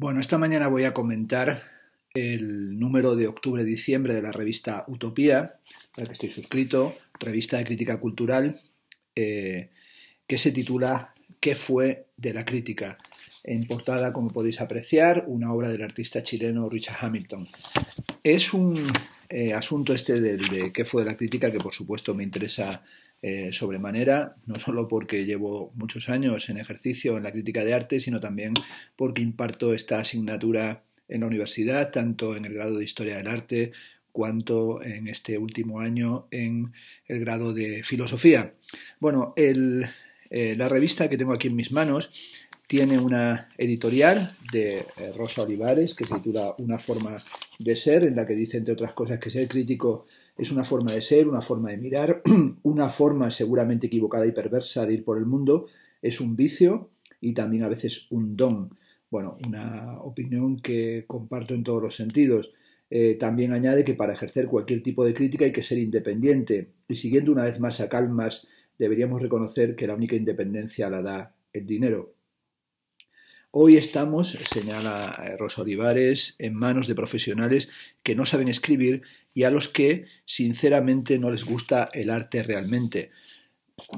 Bueno, esta mañana voy a comentar el número de octubre-diciembre de la revista Utopía, para la que estoy suscrito, revista de crítica cultural, eh, que se titula ¿Qué fue de la crítica? En portada, como podéis apreciar, una obra del artista chileno Richard Hamilton. Es un eh, asunto este de qué fue de la crítica que, por supuesto, me interesa eh, sobremanera, no solo porque llevo muchos años en ejercicio en la crítica de arte, sino también porque imparto esta asignatura en la universidad, tanto en el grado de Historia del Arte cuanto en este último año en el grado de Filosofía. Bueno, eh, la revista que tengo aquí en mis manos tiene una editorial de eh, Rosa Olivares que titula Una forma de ser, en la que dice, entre otras cosas, que ser crítico es una forma de ser, una forma de mirar, una forma seguramente equivocada y perversa de ir por el mundo. Es un vicio y también a veces un don. Bueno, una opinión que comparto en todos los sentidos. Eh, también añade que para ejercer cualquier tipo de crítica hay que ser independiente. Y siguiendo una vez más a Calmas, deberíamos reconocer que la única independencia la da el dinero. Hoy estamos, señala eh, Rosa Olivares, en manos de profesionales que no saben escribir y a los que sinceramente no les gusta el arte realmente.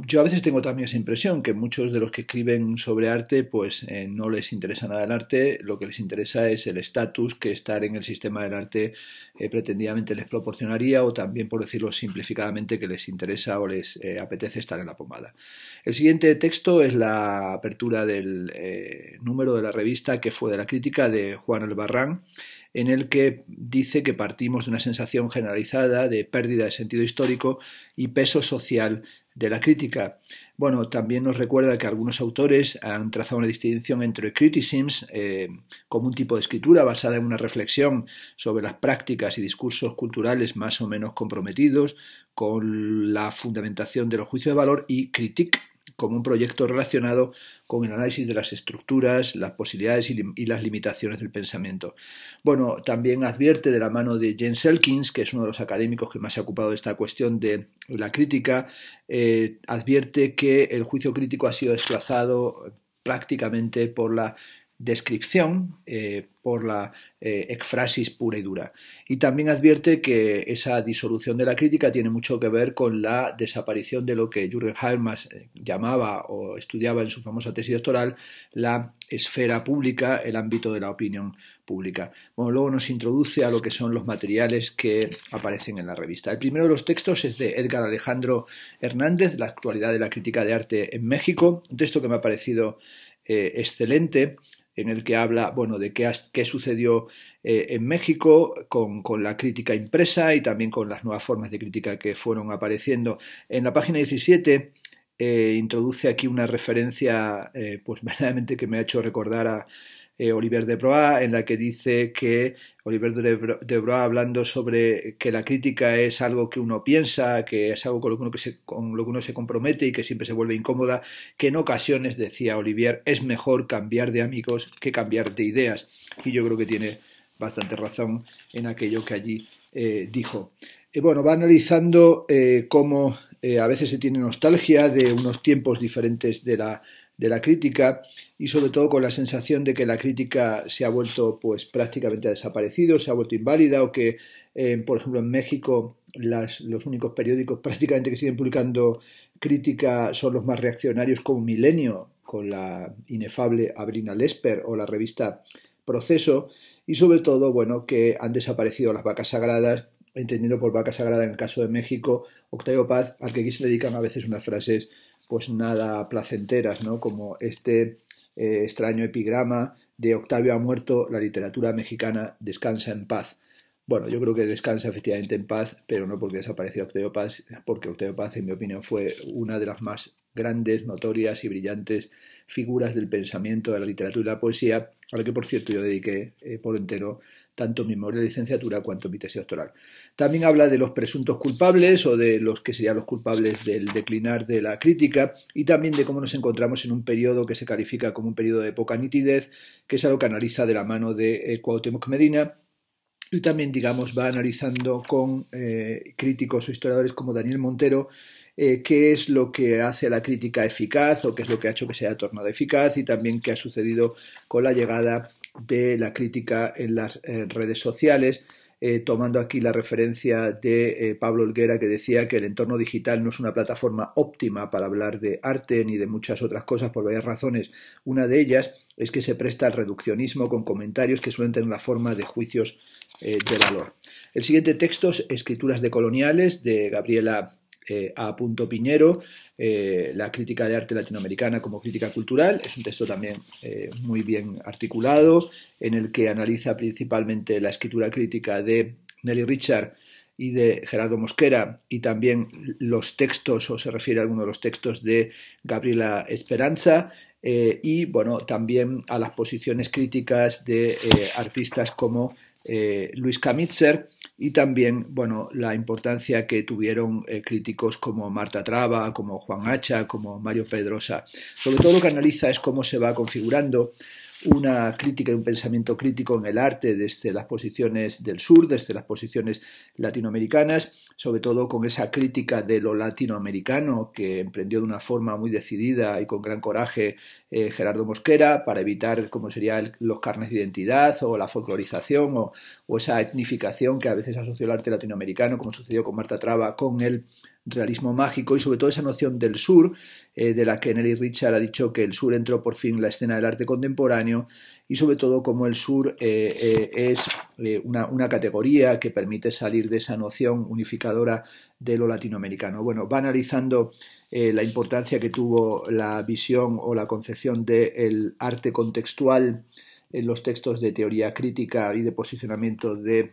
Yo a veces tengo también esa impresión que muchos de los que escriben sobre arte pues eh, no les interesa nada el arte, lo que les interesa es el estatus que estar en el sistema del arte eh, pretendidamente les proporcionaría o también por decirlo simplificadamente que les interesa o les eh, apetece estar en la pomada. El siguiente texto es la apertura del número de la revista que fue de la crítica de Juan Albarrán en el que dice que partimos de una sensación generalizada de pérdida de sentido histórico y peso social de la crítica. Bueno, también nos recuerda que algunos autores han trazado una distinción entre criticisms eh, como un tipo de escritura basada en una reflexión sobre las prácticas y discursos culturales más o menos comprometidos con la fundamentación de los juicios de valor y critique como un proyecto relacionado con el análisis de las estructuras, las posibilidades y, las limitaciones del pensamiento. Bueno, también advierte de la mano de James Elkins, que es uno de los académicos que más se ha ocupado de esta cuestión de la crítica, eh, advierte que el juicio crítico ha sido desplazado prácticamente por la descripción eh, por la exfrasis eh, pura y dura. Y también advierte que esa disolución de la crítica tiene mucho que ver con la desaparición de lo que Jürgen Halmas eh, llamaba o estudiaba en su famosa tesis doctoral la esfera pública, el ámbito de la opinión pública. luego nos introduce a lo que son los materiales que aparecen en la revista. El primero de los textos es de Edgar Alejandro Hernández, La actualidad de la crítica de arte en México, un texto que me ha parecido excelente en el que habla, bueno, de qué, sucedió eh, en México con, la crítica impresa y también con las nuevas formas de crítica que fueron apareciendo. En la página 17 eh, introduce aquí una referencia, eh, pues verdaderamente que me ha hecho recordar a, eh, Oliver de Broa, en la que dice que Oliver de Broa hablando sobre que la crítica es algo que uno piensa, que es algo con lo, que uno se, compromete y que siempre se vuelve incómoda, que en ocasiones, decía Olivier, es mejor cambiar de amigos que cambiar de ideas. Y yo creo que tiene bastante razón en aquello que allí eh, dijo. Eh, bueno, va analizando cómo a veces se tiene nostalgia de unos tiempos diferentes de la de la crítica y sobre todo con la sensación de que la crítica se ha vuelto pues prácticamente ha desaparecido, se ha vuelto inválida o que eh, por ejemplo en México los únicos periódicos prácticamente que siguen publicando crítica son los más reaccionarios como Milenio con la inefable Abrina Lesper o la revista Proceso y sobre todo bueno que han desaparecido las vacas sagradas entendiendo por vacas sagradas en el caso de México, Octavio Paz, al que aquí se le dedican a veces unas frases pues nada placenteras, ¿no? Como este eh, extraño epigrama de Octavio ha muerto, la literatura mexicana descansa en paz. Bueno, yo creo que descansa efectivamente en paz, pero no porque desapareció Octavio Paz, porque Octavio Paz, en mi opinión, fue una de las más grandes, notorias y brillantes figuras del pensamiento, de la literatura y la poesía, a la que, por cierto, yo dediqué eh, por entero tanto mi memoria de licenciatura cuanto mi tesis doctoral. También habla de los presuntos culpables o de los que serían los culpables del declinar de la crítica y también de cómo nos encontramos en un periodo que se califica como un periodo de poca nitidez, que es algo que analiza de la mano de eh, Cuauhtémoc Medina y también, digamos, va analizando con eh, críticos o historiadores como Daniel Montero eh, qué es lo que hace la crítica eficaz o qué es lo que ha hecho que se haya tornado eficaz y también qué ha sucedido con la llegada de la crítica en las redes sociales. Eh, tomando aquí la referencia de eh, Pablo Olguera, que decía que el entorno digital no es una plataforma óptima para hablar de arte ni de muchas otras cosas por varias razones. Una de ellas es que se presta al reduccionismo con comentarios que suelen tener una forma de juicios eh, de valor. El siguiente texto es Escrituras de Coloniales de Gabriela eh, a Punto Piñero, eh, La crítica de arte latinoamericana como crítica cultural. Es un texto también eh, muy bien articulado, en el que analiza principalmente la escritura crítica de Nelly Richard y de Gerardo Mosquera, y también los textos, o se refiere a algunos de los textos de Gabriela Esperanza, y bueno, también a las posiciones críticas de artistas como Luis Kamitzer y también bueno, la importancia que tuvieron eh, críticos como Marta Traba, como Juan Hacha, como Mario Pedrosa. Sobre todo lo que analiza es cómo se va configurando una crítica y un pensamiento crítico en el arte desde las posiciones del sur, desde las posiciones latinoamericanas, sobre todo con esa crítica de lo latinoamericano que emprendió de una forma muy decidida y con gran coraje eh, Gerardo Mosquera para evitar, como serían los carnes de identidad o la folclorización o, esa etnificación que a veces asoció el arte latinoamericano, como sucedió con Marta Traba, con el realismo mágico y sobre todo esa noción del sur, eh, de la que Nelly Richard ha dicho que el sur entró por fin en la escena del arte contemporáneo y sobre todo como el sur eh, eh, es una, categoría que permite salir de esa noción unificadora de lo latinoamericano. Bueno, va analizando la importancia que tuvo la visión o la concepción del arte contextual en los textos de teoría crítica y de posicionamiento de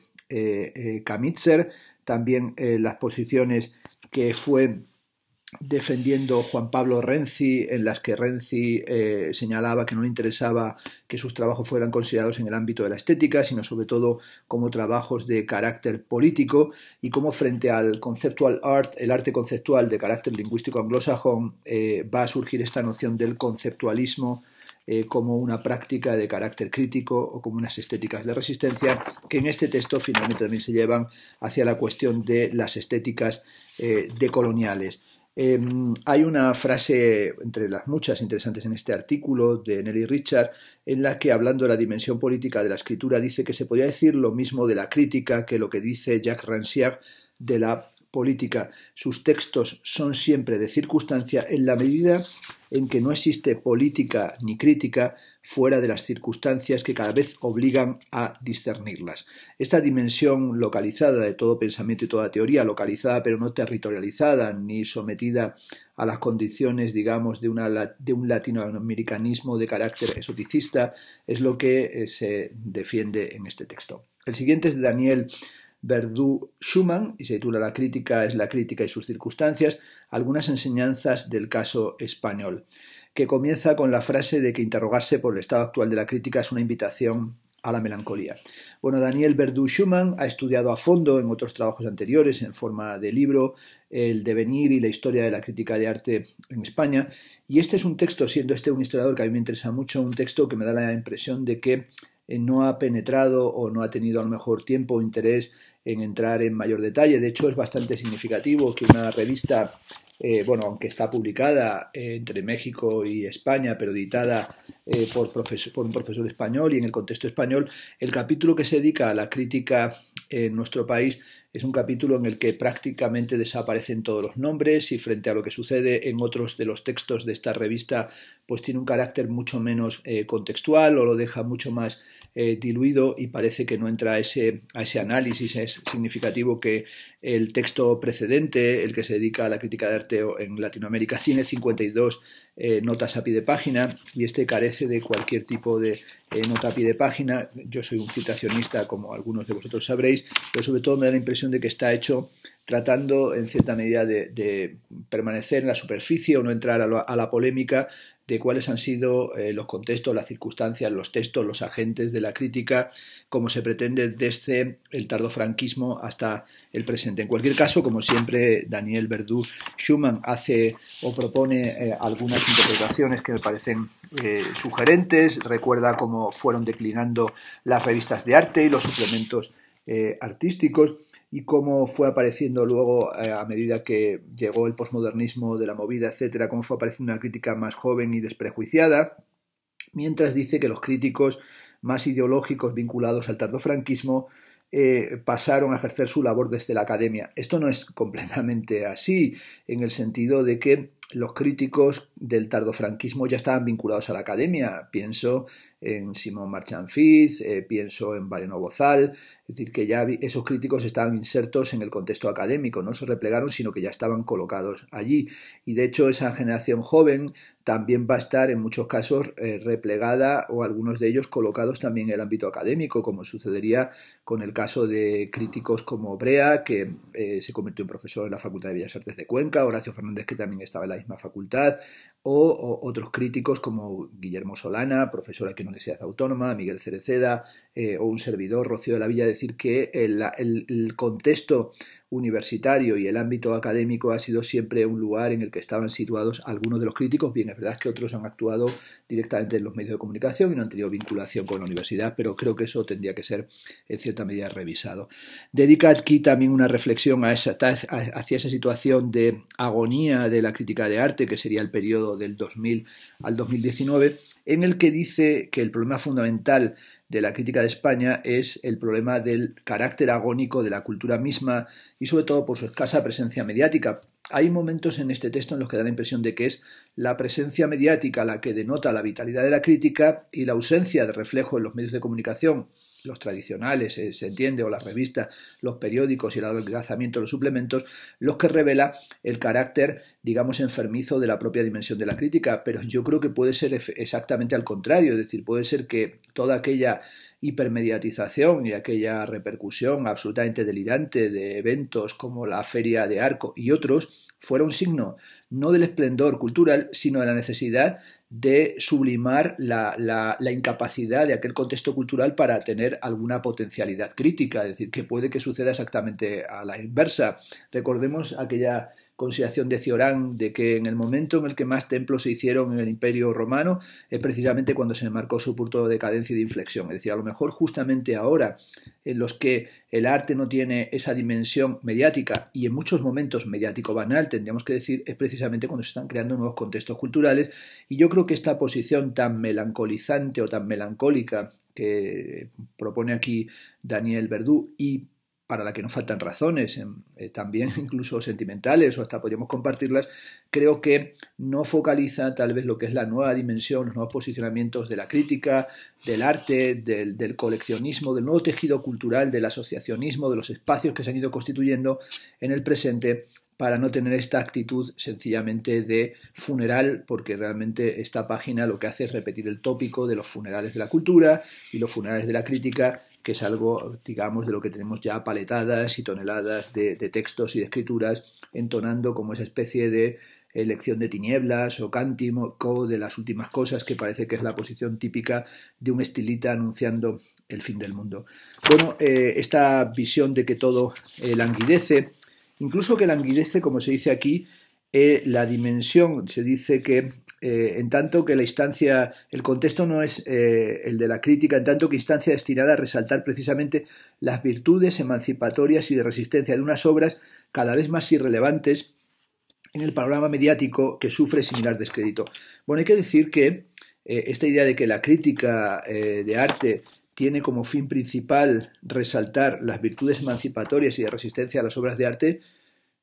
Kamitzer, también las posiciones que fue defendiendo Juan Pablo Renzi, en las que Renzi eh, señalaba que no le interesaba que sus trabajos fueran considerados en el ámbito de la estética, sino sobre todo como trabajos de carácter político y como frente al conceptual art, el arte conceptual de carácter lingüístico anglosajón, eh, va a surgir esta noción del conceptualismo eh, como una práctica de carácter crítico o como unas estéticas de resistencia, que en este texto finalmente también se llevan hacia la cuestión de las estéticas eh, decoloniales. Em, hay una frase, entre las muchas interesantes en este artículo, de Nelly Richard, en la que, hablando de la dimensión política de la escritura, dice que se podía decir lo mismo de la crítica que lo que dice Jacques Rancière de la política, sus textos son siempre de circunstancia en la medida en que no existe política ni crítica fuera de las circunstancias que cada vez obligan a discernirlas. Esta dimensión localizada de todo pensamiento y toda teoría, localizada pero no territorializada ni sometida a las condiciones, digamos, de, un latinoamericanismo de carácter exoticista, es lo que eh, se defiende en este texto. El siguiente es de Daniel Verdú Schumann y se titula La crítica es la crítica y sus circunstancias, algunas enseñanzas del caso español, que comienza con la frase de que interrogarse por el estado actual de la crítica es una invitación a la melancolía. Bueno, Daniel Verdú Schumann ha estudiado a fondo en otros trabajos anteriores, en forma de libro, el devenir y la historia de la crítica de arte en España, y este es un texto, siendo este un historiador que a mí me interesa mucho, un texto que me da la impresión de que eh, no ha penetrado o no ha tenido a lo mejor tiempo o interés en entrar en mayor detalle. De hecho, es bastante significativo que una revista, eh, bueno, aunque está publicada entre México y España, pero editada eh, por, por, un profesor español y en el contexto español, el capítulo que se dedica a la crítica en nuestro país es un capítulo en el que prácticamente desaparecen todos los nombres y frente a lo que sucede en otros de los textos de esta revista, pues tiene un carácter mucho menos eh, contextual o lo deja mucho más eh, diluido y parece que no entra ese, a ese análisis es significativo que el texto precedente, el que se dedica a la crítica de arte en Latinoamérica, tiene 52 eh, notas a pie de página y este carece de cualquier tipo de eh, nota a pie de página. Yo soy un citacionista, como algunos de vosotros sabréis, pero sobre todo me da la impresión de que está hecho tratando en cierta medida de, permanecer en la superficie o no entrar a la polémica de cuáles han sido eh, los contextos, las circunstancias, los textos, los agentes de la crítica, como se pretende desde el tardofranquismo hasta el presente. En cualquier caso, como siempre, Daniel Verdú Schumann hace o propone eh, algunas interpretaciones que me parecen eh, sugerentes, recuerda cómo fueron declinando las revistas de arte y los suplementos artísticos y cómo fue apareciendo luego eh, a medida que llegó el posmodernismo de la movida, etcétera, cómo fue apareciendo una crítica más joven y desprejuiciada, mientras dice que los críticos más ideológicos vinculados al tardofranquismo eh, pasaron a ejercer su labor desde la academia. Esto no es completamente así, en el sentido de que los críticos del tardofranquismo ya estaban vinculados a la academia. Pienso en Simón Marchanfiz, eh, pienso en Valeno Bozal, es decir, que ya esos críticos estaban insertos en el contexto académico, no se replegaron, sino que ya estaban colocados allí. Y de hecho, esa generación joven también va a estar en muchos casos eh, replegada o algunos de ellos colocados también en el ámbito académico, como sucedería con el caso de críticos como Brea, que eh, se convirtió en profesor en la Facultad de Bellas Artes de Cuenca, Horacio Fernández, que también estaba en la misma facultad, o, otros críticos como Guillermo Solana, profesor aquí en la Universidad Autónoma, Miguel Cereceda eh, o un servidor, Rocío de la Villa, decir que el, contexto universitario y el ámbito académico ha sido siempre un lugar en el que estaban situados algunos de los críticos. Bien, es verdad que otros han actuado directamente en los medios de comunicación y no han tenido vinculación con la universidad, pero creo que eso tendría que ser en cierta medida revisado. Dedica aquí también una reflexión a esa, hacia esa situación de agonía de la crítica de arte, que sería el periodo del 2000 al 2019, en el que dice que el problema fundamental de la crítica de España es el problema del carácter agónico de la cultura misma y sobre todo por su escasa presencia mediática. Hay momentos en este texto en los que da la impresión de que es la presencia mediática la que denota la vitalidad de la crítica y la ausencia de reflejo en los medios de comunicación los tradicionales, eh, se entiende, o las revistas, los periódicos y el adelgazamiento de los suplementos, los que revela el carácter, digamos, enfermizo de la propia dimensión de la crítica, pero yo creo que puede ser exactamente al contrario, es decir, puede ser que toda aquella hipermediatización y aquella repercusión absolutamente delirante de eventos como la Feria de Arco y otros, fuera un signo no del esplendor cultural, sino de la necesidad de sublimar la, la, la, incapacidad de aquel contexto cultural para tener alguna potencialidad crítica, es decir, que puede que suceda exactamente a la inversa. Recordemos aquella consideración de Ciorán de que en el momento en el que más templos se hicieron en el Imperio Romano es precisamente cuando se marcó su punto de decadencia y de inflexión. Es decir, a lo mejor justamente ahora en los que el arte no tiene esa dimensión mediática y en muchos momentos mediático banal, tendríamos que decir, es precisamente cuando se están creando nuevos contextos culturales y yo creo que esta posición tan melancolizante o tan melancólica que propone aquí Daniel Verdú y para la que nos faltan razones, eh, también incluso sentimentales o hasta podríamos compartirlas, creo que no focaliza tal vez lo que es la nueva dimensión, los nuevos posicionamientos de la crítica, del arte, del coleccionismo, del nuevo tejido cultural, del asociacionismo, de los espacios que se han ido constituyendo en el presente para no tener esta actitud sencillamente de funeral, porque realmente esta página lo que hace es repetir el tópico de los funerales de la cultura y los funerales de la crítica que es algo, digamos, de lo que tenemos ya paletadas y toneladas de, textos y de escrituras, entonando como esa especie de elección de tinieblas o cántimo de las últimas cosas, que parece que es la posición típica de un estilita anunciando el fin del mundo. Bueno, eh, esta visión de que todo eh, languidece, incluso que languidece, como se dice aquí, eh, la dimensión, se dice que eh, en tanto que la instancia, el contexto no es eh, el de la crítica, en tanto que instancia destinada a resaltar precisamente las virtudes emancipatorias y de resistencia de unas obras cada vez más irrelevantes en el panorama mediático que sufre similar descrédito. Bueno, hay que decir que eh, esta idea de que la crítica de arte tiene como fin principal resaltar las virtudes emancipatorias y de resistencia a las obras de arte,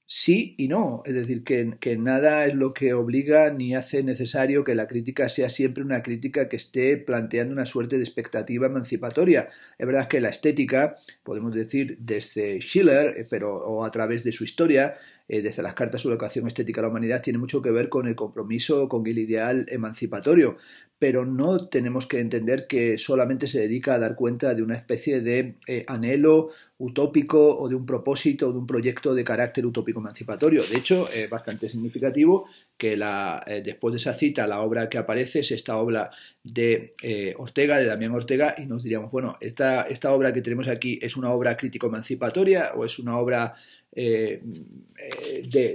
sí y no. Es decir, que, nada es lo que obliga ni hace necesario que la crítica sea siempre una crítica que esté planteando una suerte de expectativa emancipatoria. Es verdad que la estética, podemos decir desde Schiller, eh, pero o a través de su historia, eh, desde las cartas sobre la educación estética a la humanidad, tiene mucho que ver con el compromiso, con el ideal emancipatorio pero no tenemos que entender que solamente se dedica a dar cuenta de una especie de eh, anhelo utópico o de un propósito o de un proyecto de carácter utópico emancipatorio. De hecho, es bastante significativo que la, eh, después de esa cita la obra que aparece es esta obra de eh, Ortega, de Damián Ortega, y nos diríamos, bueno, esta, obra que tenemos aquí es una obra crítico-emancipatoria o es una obra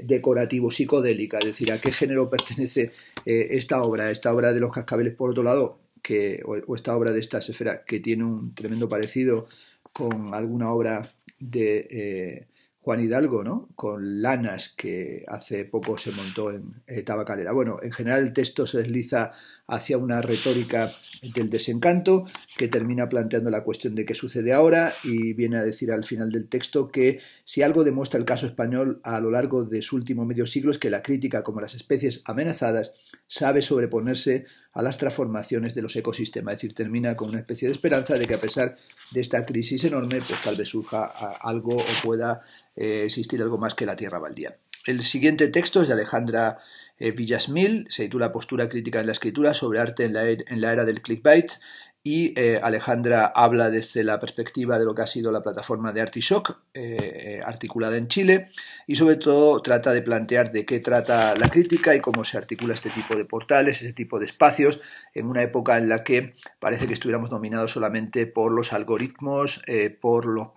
decorativo psicodélica, es decir, a qué género pertenece eh, esta obra, esta obra de los cascabeles por otro lado, que, o, esta obra de esta esfera que tiene un tremendo parecido con alguna obra de, eh, Juan Hidalgo, ¿no? Con Lanas, que hace poco se montó en eh, Tabacalera. Bueno, en general el texto se desliza hacia una retórica del desencanto que termina planteando la cuestión de qué sucede ahora y viene a decir al final del texto que si algo demuestra el caso español a lo largo de su último medio siglo es que la crítica como las especies amenazadas sabe sobreponerse a las transformaciones de los ecosistemas. Es decir, termina con una especie de esperanza de que a pesar de esta crisis enorme, pues tal vez surja algo o pueda eh, existir algo más que la tierra baldía. El siguiente texto es de Alejandra eh, Villasmil, se titula Postura crítica en la escritura sobre arte en la, e, en la era del clickbait y eh, Alejandra habla desde la perspectiva de lo que ha sido la plataforma de Artishock, eh, eh, articulada en Chile, y sobre todo trata de plantear de qué trata la crítica y cómo se articula este tipo de portales, este tipo de espacios, en una época en la que parece que estuviéramos dominados solamente por los algoritmos, por,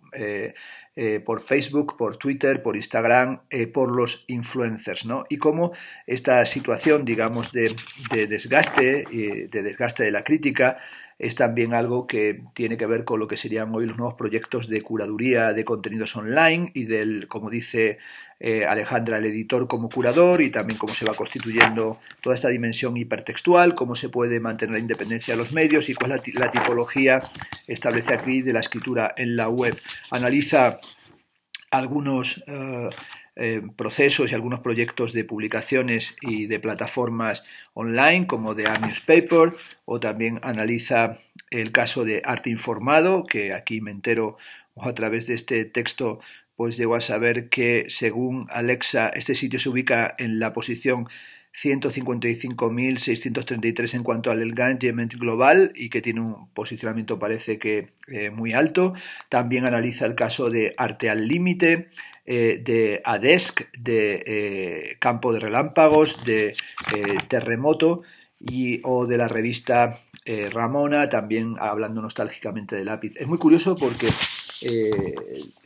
por Facebook, por Twitter, por Instagram, por los influencers, ¿no? Y cómo esta situación, digamos, de desgaste, de desgaste de la crítica, es también algo que tiene que ver con lo que serían hoy los nuevos proyectos de curaduría de contenidos online y del, como dice eh, Alejandra, el editor como curador y también cómo se va constituyendo toda esta dimensión hipertextual, cómo se puede mantener la independencia de los medios y cuál la, tipología establece aquí de la escritura en la web. Analiza algunos eh, eh, procesos y algunos proyectos de publicaciones y de plataformas online como de Art Newspaper o también analiza el caso de Arte Informado, que aquí me entero a través de este texto pues llego a saber que según Alexa este sitio se ubica en la posición 155.633 en cuanto al engagement global y que tiene un posicionamiento parece que eh, muy alto. También analiza el caso de Arte al Límite, eh, de ADESC, de eh, Campo de Relámpagos, de Terremoto y, o de la revista Ramona, también hablando nostálgicamente de lápiz. Es muy curioso porque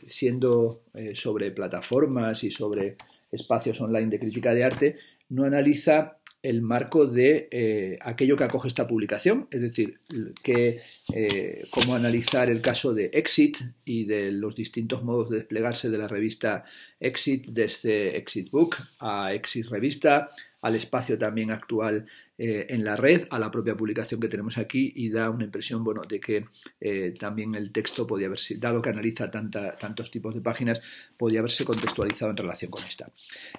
siendo sobre plataformas y sobre espacios online de crítica de arte, no analiza el marco de eh, aquello que acoge esta publicación, es decir, que, eh, cómo analizar el caso de Exit y de los distintos modos de desplegarse de la revista Exit, desde Exit Book a Exit Revista, al espacio también actual eh, en la red a la propia publicación que tenemos aquí y da una impresión bueno, de que eh, también el texto podía haberse, dado que analiza tantos tipos de páginas, podía haberse contextualizado en relación con esta.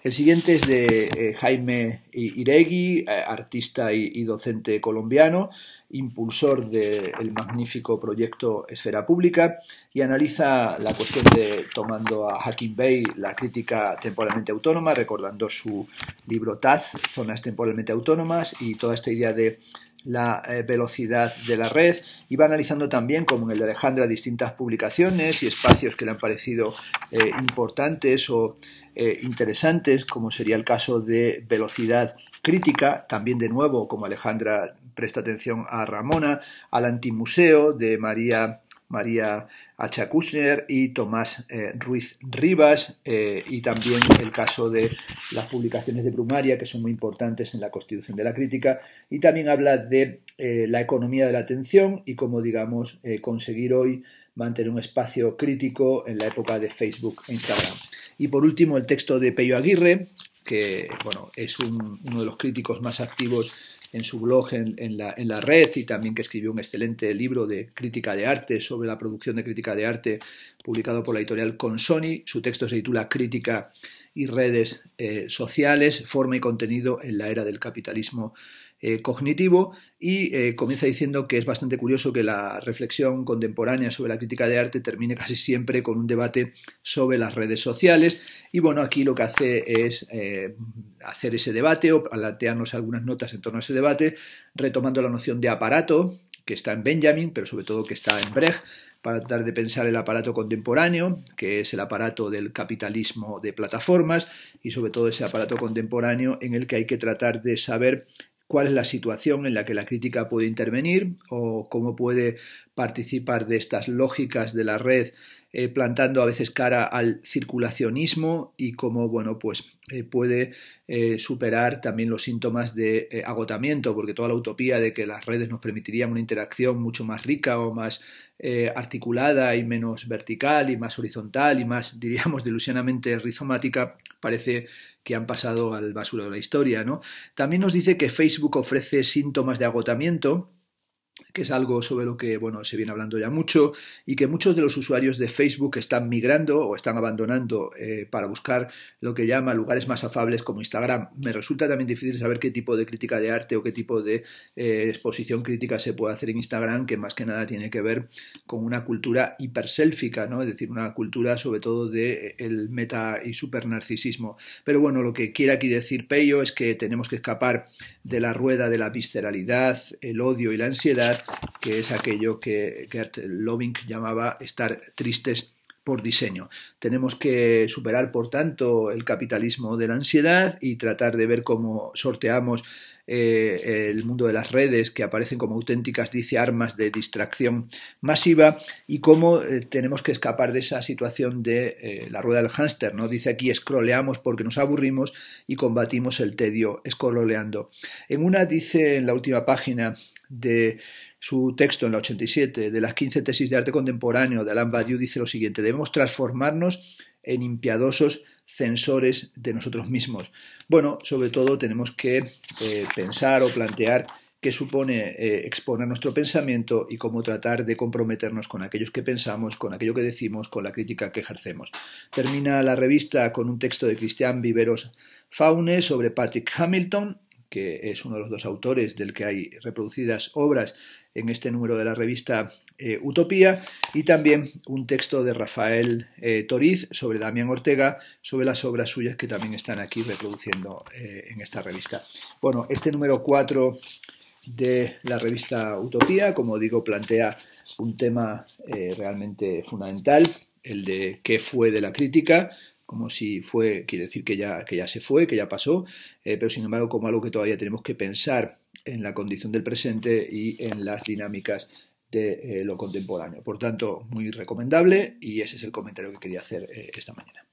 El siguiente es de eh, Jaime Iregui, artista y docente colombiano impulsor del magnífico proyecto Esfera Pública, y analiza la cuestión de tomando a Hacking Bay la crítica temporalmente autónoma, recordando su libro Taz, Zonas temporalmente autónomas, y toda esta idea de la eh, velocidad de la red y va analizando también, como en el de Alejandra, distintas publicaciones y espacios que le han parecido eh, importantes o eh, interesantes, como sería el caso de velocidad crítica, también de nuevo, como Alejandra presta atención a Ramona, al antimuseo de María, María H. Kushner y Tomás eh, Ruiz Rivas, eh, y también el caso de las publicaciones de Brumaria, que son muy importantes en la constitución de la crítica, y también habla de eh, la economía de la atención y cómo, digamos, conseguir hoy mantener un espacio crítico en la época de Facebook e Instagram. Y por último, el texto de Peyo Aguirre, que bueno, es uno de los críticos más activos en su blog en, la, red y también que escribió un excelente libro de crítica de arte sobre la producción de crítica de arte publicado por la editorial Consoni. Su texto se titula Crítica y redes eh, sociales, forma y contenido en la era del capitalismo eh, cognitivo y eh, comienza diciendo que es bastante curioso que la reflexión contemporánea sobre la crítica de arte termine casi siempre con un debate sobre las redes sociales y bueno, aquí lo que hace es eh, hacer ese debate o plantearnos algunas notas en torno a ese debate, retomando la noción de aparato que está en Benjamin, pero sobre todo que está en Brecht, para tratar de pensar el aparato contemporáneo, que es el aparato del capitalismo de plataformas, y sobre todo ese aparato contemporáneo en el que hay que tratar de saber cuál es la situación en la que la crítica puede intervenir o cómo puede participar de estas lógicas de la red eh, plantando a veces cara al circulacionismo y cómo bueno pues eh, puede eh, superar también los síntomas de agotamiento porque toda la utopía de que las redes nos permitirían una interacción mucho más rica o más articulada y menos vertical y más horizontal y más diríamos delusionamente rizomática parece que han pasado al basura de la historia, ¿no? También nos dice que Facebook ofrece síntomas de agotamiento que es algo sobre lo que bueno, se viene hablando ya mucho y que muchos de los usuarios de Facebook están migrando o están abandonando eh, para buscar lo que llama lugares más afables como Instagram. Me resulta también difícil saber qué tipo de crítica de arte o qué tipo de eh, exposición crítica se puede hacer en Instagram, que más que nada tiene que ver con una cultura hipersélfica, ¿no? es decir, una cultura sobre todo de eh, meta y supernarcisismo. Pero bueno, lo que quiere aquí decir Peyo es que tenemos que escapar de la rueda de la visceralidad, el odio y la ansiedad, que es aquello que Gert loving llamaba estar tristes por diseño. Tenemos que superar, por tanto, el capitalismo de la ansiedad y tratar de ver cómo sorteamos eh, el mundo de las redes que aparecen como auténticas, dice, armas de distracción masiva y cómo eh, tenemos que escapar de esa situación de eh, la rueda del hámster, ¿no? Dice aquí, escroleamos porque nos aburrimos y combatimos el tedio escroleando. En una dice, en la última página de su texto en la 87 de las 15 tesis de arte contemporáneo de Alain Badiou dice lo siguiente, debemos transformarnos en impiadosos censores de nosotros mismos. Bueno, sobre todo tenemos que eh, pensar o plantear qué supone eh, exponer nuestro pensamiento y cómo tratar de comprometernos con aquellos que pensamos, con aquello que decimos, con la crítica que ejercemos. Termina la revista con un texto de Cristian Viveros Faune sobre Patrick Hamilton, que es uno de los dos autores del que hay reproducidas obras en este número de la revista eh, Utopía, y también un texto de Rafael eh, Toriz sobre Damián Ortega, sobre las obras suyas que también están aquí reproduciendo eh, en esta revista. Bueno, este número 4 de la revista Utopía, como digo, plantea un tema realmente fundamental, el de qué fue de la crítica, como si fue, quiere decir que ya, que ya se fue, que ya pasó, eh, pero sin embargo como algo que todavía tenemos que pensar en la condición del presente y en las dinámicas de eh, lo contemporáneo. Por tanto, muy recomendable y ese es el comentario que quería hacer eh, esta mañana.